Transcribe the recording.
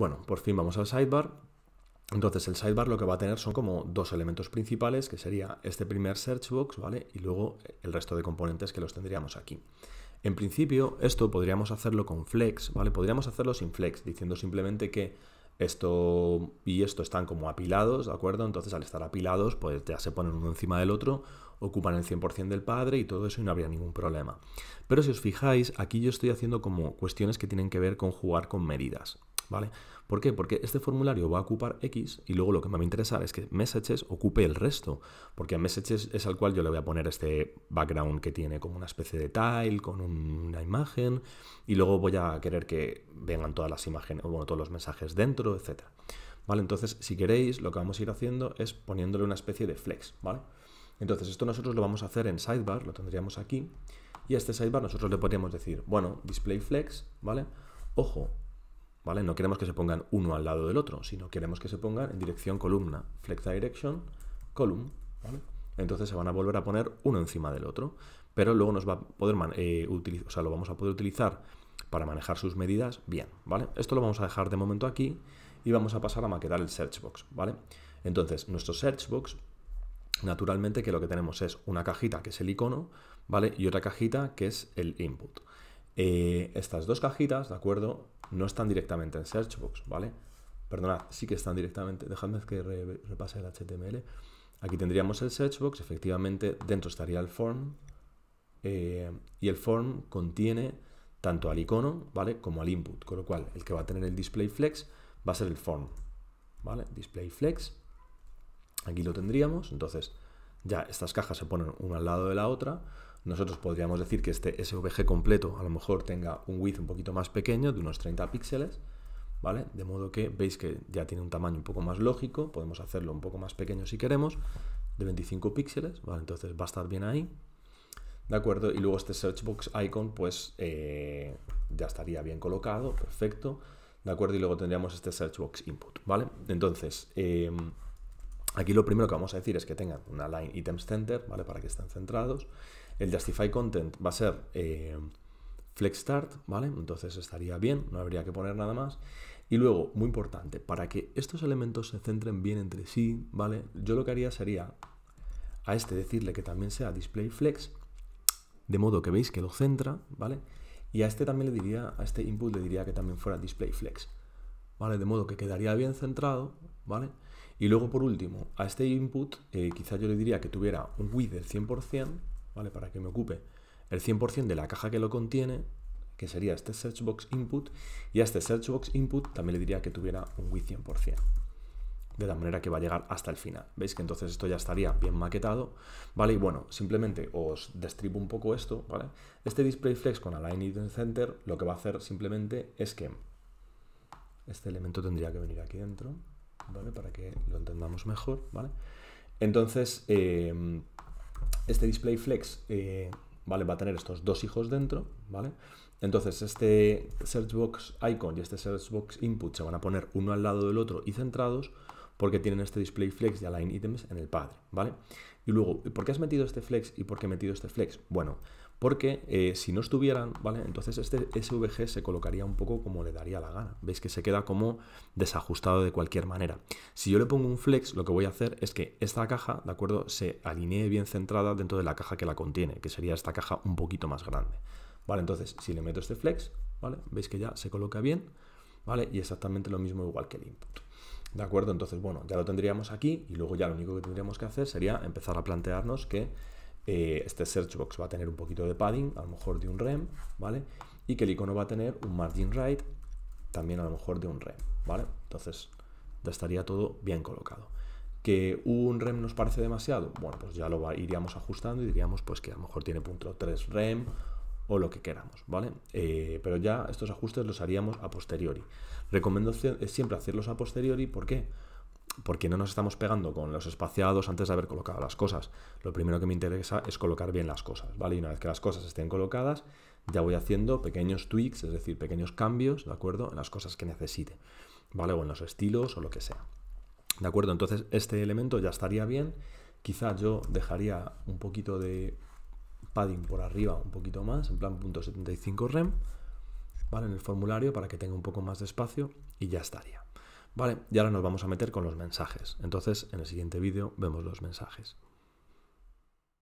Bueno, por fin vamos al sidebar. Entonces el sidebar lo que va a tener son como dos elementos principales, que sería este primer search box, ¿vale? Y luego el resto de componentes que los tendríamos aquí. En principio, esto podríamos hacerlo con flex, ¿vale? Podríamos hacerlo sin flex, diciendo simplemente que esto y esto están como apilados, ¿de acuerdo? Entonces al estar apilados, pues ya se ponen uno encima del otro, ocupan el 100% del padre y todo eso y no habría ningún problema. Pero si os fijáis, aquí yo estoy haciendo como cuestiones que tienen que ver con jugar con medidas, ¿vale? ¿Por qué? Porque este formulario va a ocupar X y luego lo que me va a interesar es que messages ocupe el resto, porque a messages es al cual yo le voy a poner este background que tiene como una especie de tile, con una imagen, y luego voy a querer que vengan todas las imágenes, bueno, todos los mensajes dentro, etc. ¿Vale? Entonces, si queréis, lo que vamos a ir haciendo es poniéndole una especie de flex, ¿vale? Entonces, esto nosotros lo vamos a hacer en sidebar, lo tendríamos aquí, y a este sidebar nosotros le podríamos decir, bueno, display flex, ¿vale? Ojo, ¿vale? No queremos que se pongan uno al lado del otro, sino queremos que se pongan en dirección columna, flex direction, column, ¿vale? Entonces se van a volver a poner uno encima del otro, pero luego nos va a poder eh, utilizar, o lo vamos a poder utilizar para manejar sus medidas bien, ¿vale? Esto lo vamos a dejar de momento aquí y vamos a pasar a maquetar el search box, ¿vale? Entonces, nuestro search box naturalmente que lo que tenemos es una cajita que es el icono, ¿vale? Y otra cajita que es el input. Eh, estas dos cajitas, ¿de acuerdo? no están directamente en Searchbox, ¿vale? Perdonad, sí que están directamente. Dejadme que repase el HTML. Aquí tendríamos el Searchbox, efectivamente dentro estaría el form eh, y el form contiene tanto al icono, ¿vale? Como al input, con lo cual el que va a tener el display flex va a ser el form, ¿vale? Display flex, aquí lo tendríamos, entonces ya estas cajas se ponen una al lado de la otra, nosotros podríamos decir que este SVG completo a lo mejor tenga un width un poquito más pequeño, de unos 30 píxeles, ¿vale? De modo que veis que ya tiene un tamaño un poco más lógico, podemos hacerlo un poco más pequeño si queremos, de 25 píxeles, ¿vale? Entonces va a estar bien ahí, ¿de acuerdo? Y luego este search box Icon, pues eh, ya estaría bien colocado, perfecto, ¿de acuerdo? Y luego tendríamos este search box Input, ¿vale? Entonces... Em, aquí lo primero que vamos a decir es que tengan una line items center, ¿vale? Para que estén centrados. El Justify Content va a ser eh, Flex Start, ¿vale? Entonces estaría bien, no habría que poner nada más. Y luego, muy importante, para que estos elementos se centren bien entre sí, ¿vale? Yo lo que haría sería a este decirle que también sea Display Flex, de modo que veis que lo centra, ¿vale? Y a este también le diría, a este input le diría que también fuera Display Flex, ¿vale? De modo que quedaría bien centrado, ¿vale? Y luego, por último, a este input eh, quizá yo le diría que tuviera un width del 100%, ¿vale? Para que me ocupe el 100% de la caja que lo contiene, que sería este search box input, y a este search box input también le diría que tuviera un width 100%. De la manera que va a llegar hasta el final. ¿Veis que entonces esto ya estaría bien maquetado? ¿Vale? Y bueno, simplemente os destripo un poco esto, ¿vale? Este display flex con align item center lo que va a hacer simplemente es que este elemento tendría que venir aquí dentro, ¿vale? Para que lo entendamos mejor, ¿vale? Entonces, eh, este display flex eh, ¿vale? va a tener estos dos hijos dentro, ¿vale? Entonces, este search box icon y este search box input se van a poner uno al lado del otro y centrados porque tienen este display flex de align items en el padre, ¿vale? Y luego, ¿por qué has metido este flex y por qué he metido este flex? Bueno, porque eh, si no estuvieran, ¿vale? Entonces este SVG se colocaría un poco como le daría la gana. Veis que se queda como desajustado de cualquier manera. Si yo le pongo un flex, lo que voy a hacer es que esta caja, ¿de acuerdo? Se alinee bien centrada dentro de la caja que la contiene, que sería esta caja un poquito más grande. Vale, entonces si le meto este flex, ¿vale? Veis que ya se coloca bien, ¿vale? Y exactamente lo mismo igual que el input. ¿De acuerdo? Entonces, bueno, ya lo tendríamos aquí y luego ya lo único que tendríamos que hacer sería empezar a plantearnos que eh, este search box va a tener un poquito de padding, a lo mejor de un rem, ¿vale? Y que el icono va a tener un margin right, también a lo mejor de un rem, ¿vale? Entonces ya estaría todo bien colocado. ¿Que un rem nos parece demasiado? Bueno, pues ya lo iríamos ajustando y diríamos pues que a lo mejor tiene punto 3 rem o lo que queramos, ¿vale? Eh, pero ya estos ajustes los haríamos a posteriori. Recomiendo eh, siempre hacerlos a posteriori, ¿por qué? porque no nos estamos pegando con los espaciados antes de haber colocado las cosas. Lo primero que me interesa es colocar bien las cosas, ¿vale? Y una vez que las cosas estén colocadas, ya voy haciendo pequeños tweaks, es decir, pequeños cambios, ¿de acuerdo? En las cosas que necesite, ¿vale? O en los estilos o lo que sea. ¿De acuerdo? Entonces este elemento ya estaría bien. Quizá yo dejaría un poquito de padding por arriba, un poquito más, en plan .75 rem, ¿vale? En el formulario para que tenga un poco más de espacio y ya estaría. Vale, y ahora nos vamos a meter con los mensajes. Entonces, en el siguiente vídeo vemos los mensajes.